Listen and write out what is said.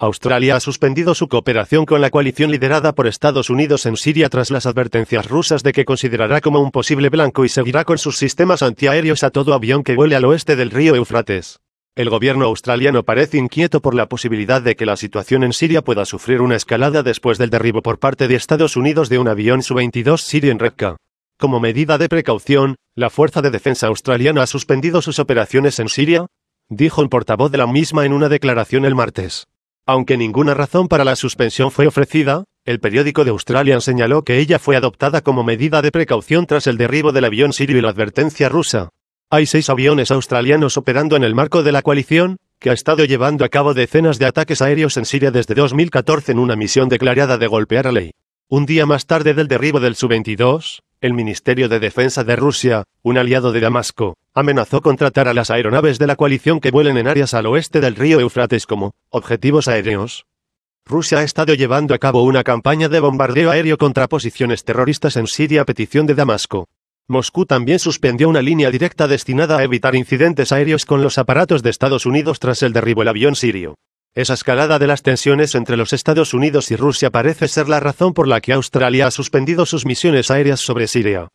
Australia ha suspendido su cooperación con la coalición liderada por Estados Unidos en Siria tras las advertencias rusas de que considerará como un posible blanco y seguirá con sus sistemas antiaéreos a todo avión que vuele al oeste del río Eufrates. El gobierno australiano parece inquieto por la posibilidad de que la situación en Siria pueda sufrir una escalada después del derribo por parte de Estados Unidos de un avión Su-22 sirio en Como medida de precaución, la Fuerza de Defensa australiana ha suspendido sus operaciones en Siria, dijo un portavoz de la misma en una declaración el martes. Aunque ninguna razón para la suspensión fue ofrecida, el periódico de Australian señaló que ella fue adoptada como medida de precaución tras el derribo del avión sirio y la advertencia rusa. Hay seis aviones australianos operando en el marco de la coalición, que ha estado llevando a cabo decenas de ataques aéreos en Siria desde 2014 en una misión declarada de golpear a ley. Un día más tarde del derribo del Su-22, el Ministerio de Defensa de Rusia, un aliado de Damasco, amenazó contratar a las aeronaves de la coalición que vuelen en áreas al oeste del río Eufrates como objetivos aéreos. Rusia ha estado llevando a cabo una campaña de bombardeo aéreo contra posiciones terroristas en Siria a petición de Damasco. Moscú también suspendió una línea directa destinada a evitar incidentes aéreos con los aparatos de Estados Unidos tras el derribo del avión sirio. Esa escalada de las tensiones entre los Estados Unidos y Rusia parece ser la razón por la que Australia ha suspendido sus misiones aéreas sobre Siria.